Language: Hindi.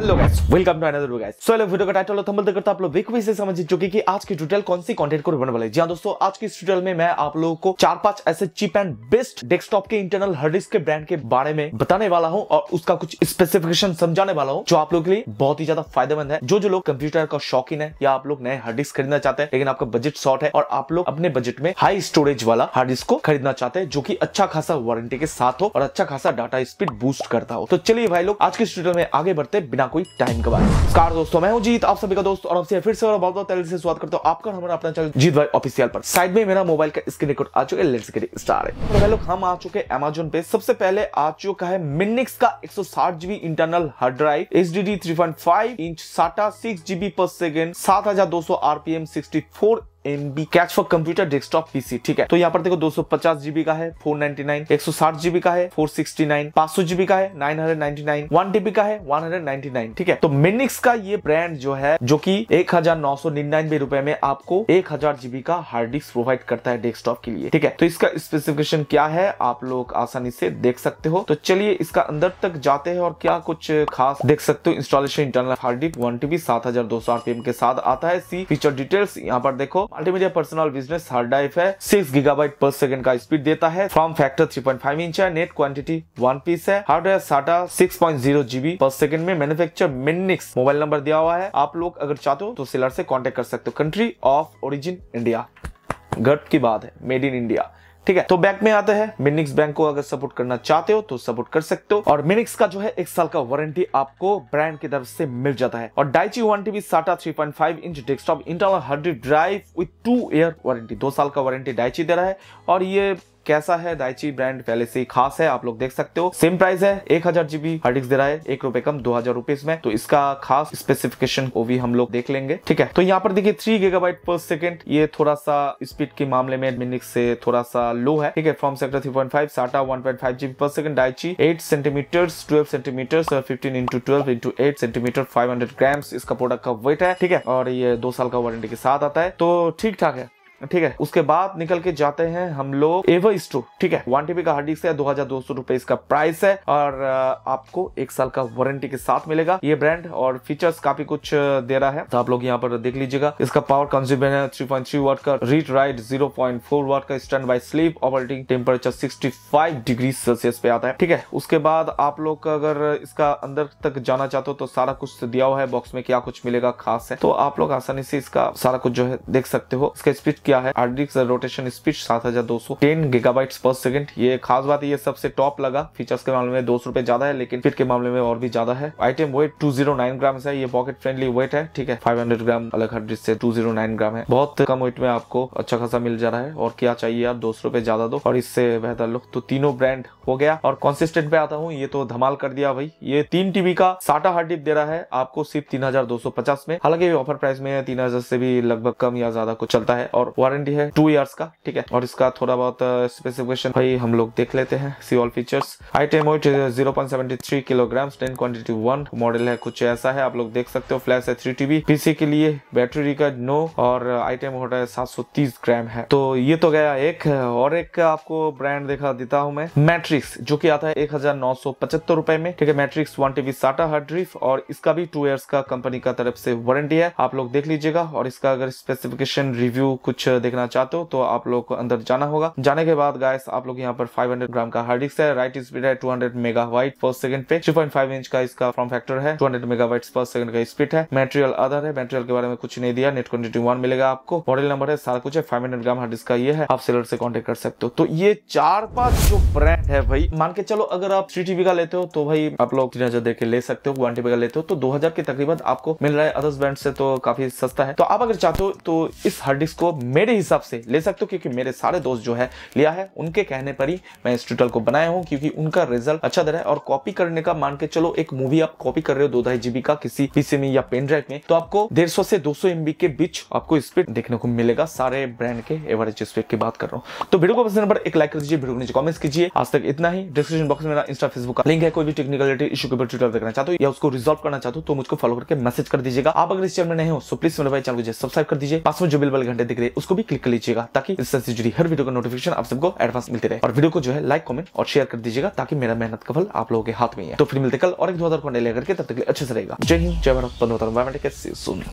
हेलो तो वेलकम आज की कौन सी हाँ, दोस्तों में आप को चार ऐसे चीप एंड बेस्ट डेस्कटॉप के इंटरनल डिस्क के ब्रांड के बारे में बताने वाला और उसका कुछ स्पेसिफिकेशन समझाने वाला जो आप लोग के लिए बहुत ही ज्यादा फायदेमंद है जो जो लोग कंप्यूटर का शौकीन है या आप लोग नए हार्ड डिस्क खरीदना चाहते हैं लेकिन आपका बजट शॉर्ट है और आप लोग अपने बजट में हाई स्टोरेज वाला हार्ड डिस्क को खरीदना चाहते हैं जो की अच्छा खासा वारंटी के साथ हो और अच्छा खासा डाटा स्पीड बूस्ट करता हो तो चलिए भाई लोग आज के स्टूडियो में आगे बढ़ते बिना बिना कोई टाइम गवाए कार दोस्तों मैं हूं जीत आप सभी का दोस्त और आपसे फिर से और बहुत बहुत से स्वागत करता हूं आपका हमारा अपना चैनल जीत भाई ऑफिशियल पर साइड में मेरा मोबाइल का स्क्रीन रिकॉर्ड आ चुके लेट्स गेट स्टार है तो लोग हम आ चुके हैं Amazon पे सबसे पहले आ चुका है Minix का 160GB internal hard drive HDD 3.5 inch SATA 6GB per second 7200 RPM दो M B cache for computer desktop PC ठीक है तो यहाँ पर देखो दो सौ पचास जीबी का है फोर नाइनटी नाइन एक सौ साठ जीबी का है फोर सिक्सटी नाइन पांच सौ जीबी का है nine hundred ninety nine one TB का है वन हंड्रेड नाइनटी नाइन ठीक है तो मिनिक्स का ये ब्रांड जो है जो की एक हजार नौ सौ निन्यानबे रुपए में आपको एक हजार जीबी का हार्ड डिस्क प्रोवाइड करता है डेस्कटॉप के लिए ठीक है तो इसका स्पेसिफिकेशन क्या है आप लोग आसानी से देख सकते हो तो चलिए इसका अंदर तक जाते हैं और क्या कुछ खास देख सकते हो installation internal hard disk one TB सात हजार दो सौ आरपीएम के साथ आता है सी फीचर डिटेल्स यहाँ पर देखो multimedia personal business hard drive है सिक्स गीगाबाइट पर सेकंड का स्पीड देता है फ्रॉम फैक्टर 3.5 इंच है नेट क्वांटिटी वन पीस है hardware SATA 6.0 GB per second में मैनुफेक्चर मिनिक्स मोबाइल नंबर दिया हुआ है आप लोग अगर चाहते हो तो सेलर से कॉन्टेक्ट कर सकते हो कंट्री ऑफ ओरिजिन इंडिया गर्व की बात है मेड इन इंडिया ठीक है तो बैंक में आते हैं मिनिक्स बैंक को अगर सपोर्ट करना चाहते हो तो सपोर्ट कर सकते हो और मिनिक्स का जो है एक साल का वारंटी आपको ब्रांड की तरफ से मिल जाता है और Daichi one TV SATA three point five inch desktop internal hard drive with two year warranty दो साल का वारंटी डाइची दे रहा है और ये कैसा है दाइची ब्रांड पहले से खास है आप लोग देख सकते हो सेम प्राइस है एक हजार जीबी हार्ड डिस्क दे रहा है एक रुपए कम दो हजार रुपीज में तो इसका खास स्पेसिफिकेशन वो भी हम लोग देख लेंगे ठीक है तो यहाँ पर देखिए थ्री गीगाबाइट पर सेकेंड ये थोड़ा सा स्पीड के मामले में मिनिक से थोड़ा सा लो है ठीक है form factor three point five SATA one point five GB per second Daichi eight centimetre twelve centimetre fifteen into twelve into eight centimetre five hundred grams इसका प्रोडक्ट का वेट है ठीक है और ये दो साल का वारंटी के साथ आता है तो ठीक ठाक है ठीक है उसके बाद निकल के जाते हैं हम लोग एवर स्टोर ठीक है वन टीबी का हार्ड डिस्क है दो हजार दो सौ रुपए इसका प्राइस है और आपको एक साल का वारंटी के साथ मिलेगा ये ब्रांड और फीचर्स काफी कुछ दे रहा है तो आप लोग यहाँ पर देख लीजिएगा इसका पावर कंज्यूमर है थ्री पॉइंट थ्री वर्ट का read write zero point four watt का standby sleep operating temperature sixty five degree Celsius पे आता है ठीक है उसके बाद आप लोग अगर इसका अंदर तक जाना चाहते हो तो सारा कुछ दिया हुआ है बॉक्स में क्या कुछ मिलेगा खास है तो आप लोग आसानी से इसका सारा कुछ जो है देख सकते हो इसका स्पीड किया है हार्ड डिस्क रोटेशन स्पीड सात हजार दो सौ टेन गीगाबाइट पर सेकंड ये खास बात ये सबसे टॉप लगा फीचर्स के मामले में दो सौ रुपए ज्यादा है लेकिन फिट के मामले में और भी ज्यादा है item weight two zero nine gram है ये पॉकेट फ्रेंडली वेट है ठीक है फाइव हंड्रेड ग्राम अलग हार्ड डिस्क से टू जीरो नाइन ग्राम है बहुत कम वेट में आपको अच्छा खासा मिल जा रहा है और क्या चाहिए आप दो सौ रुपए ज्यादा दो और इससे बेहतर लुक तो तीनों ब्रांड हो गया और कॉन्सिस्टेंट पे आता हूँ ये तो धमाल कर दिया भाई ये तीन टीबी का साटा हार्ड डिस्क दे रहा है आपको सिर्फ तीन हजार दो सौ पचास में हालांकि ऑफर प्राइस में तीन हजार से भी लगभग कम या ज्यादा कुछ चलता है और वारंटी है टू ईयर्स का ठीक है और इसका थोड़ा बहुत स्पेसिफिकेशन भाई हम लोग देख लेते हैं see all features item zero point kilogram ten quantity one model है कुछ ऐसा है आप लोग देख सकते हो फ्लैश है थ्री टीबी पीसी के लिए बैटरी का नो और आइटम होता है सात सौ तीस ग्राम है तो ये तो गया एक और एक आपको ब्रांड देखा देता हूँ मैं मैट्रिक्स जो की आता है एक हजार नौ सौ पचहत्तर रुपए में ठीक है matrix one TB SATA hard drive और इसका भी टू ईयर्स का कंपनी का तरफ से वारंटी है आप लोग देख लीजिएगा और इसका अगर स्पेसिफिकेशन रिव्यू कुछ कुछ देखना चाहते हो तो आप लोग को अंदर जाना होगा जाने के बाद गाइस आप लोग यहाँ पर 500 ग्राम का हार्ड डिस्क है राइट स्पीड है 200 मेगा वाइट पर सेकंड पे 2.5 इंच का इसका फॉर्म फैक्टर है 200 मेगा वाइट पर सेकंड का स्पीड है मेटेरियल अदर है मेटेरियल के बारे में कुछ नहीं दिया नेट क्वानिटी वन मिलेगा आपको मॉडल नंबर है सारा कुछ है five hundred gram hard disk का ये है आप सेलर से कॉन्टेक्ट कर सकते हो तो ये चार पांच जो ब्रांड है भाई मान के चलो अगर आप थ्री टीवी का लेते हो तो भाई आप लोग तीन हजार देकर ले सकते हो वन टीवी का लेते हो तो दो हजार के तकरीबन आपको मिल रहा है अदर्स ब्रांड से तो काफी सस्ता है तो आप अगर चाहते हो तो इस हार्ड डिस्क को मेरे हिसाब से ले सकते हो क्योंकि मेरे सारे दोस्त जो है लिया है उनके कहने पर ही मैं इस ट्यूटल को बनाया हूँ क्योंकि उनका रिजल्ट अच्छा दे रहा है और कॉपी करने का मान के चलो एक मूवी आप कॉपी कर रहे हो दो ढाई जीबी का किसी पीसी में या पेन ड्राइव में तो आपको डेढ़ सौ से दो सौ एमबी के बीच आपको स्पीड देखने को मिलेगा सारे ब्रांड के एवरेज स्पीड की बात कर रहा हूँ तो वीडियो को पसंद पर एक लाइक कर दीजिए वीडियो को नीचे कमेंट्स कीजिए आज तक इतना ही डिस्क्रिप्शन बॉक्स में मेरा इंस्टा फेसबुक का लिंक है कोई भी टेक्निकल इशू के ऊपर ट्विटर देखना चाहते हो या उसको रिजॉल्व करना चाहते हो तो मुझको फॉलो करके मैसेज कर दीजिएगा आप अगर इस चैनल में नहीं हो तो प्लीज मेरे भाई चैनल को सब्सक्राइब कर दीजिए पास में जो बिल बल घंटे दिख रहे हैं उसको भी क्लिक कर लीजिएगा ताकि इससे जुड़ी हर वीडियो का नोटिफिकेशन आप सबको एडवांस मिलते रहे और वीडियो को जो है लाइक कमेंट और शेयर कर दीजिएगा ताकि मेरा मेहनत का फल आप लोगों के हाथ में है तो फिर मिलते कल और एक दो हजार को लेकर तब तक अच्छे से रहेगा जय हिंद जय भारत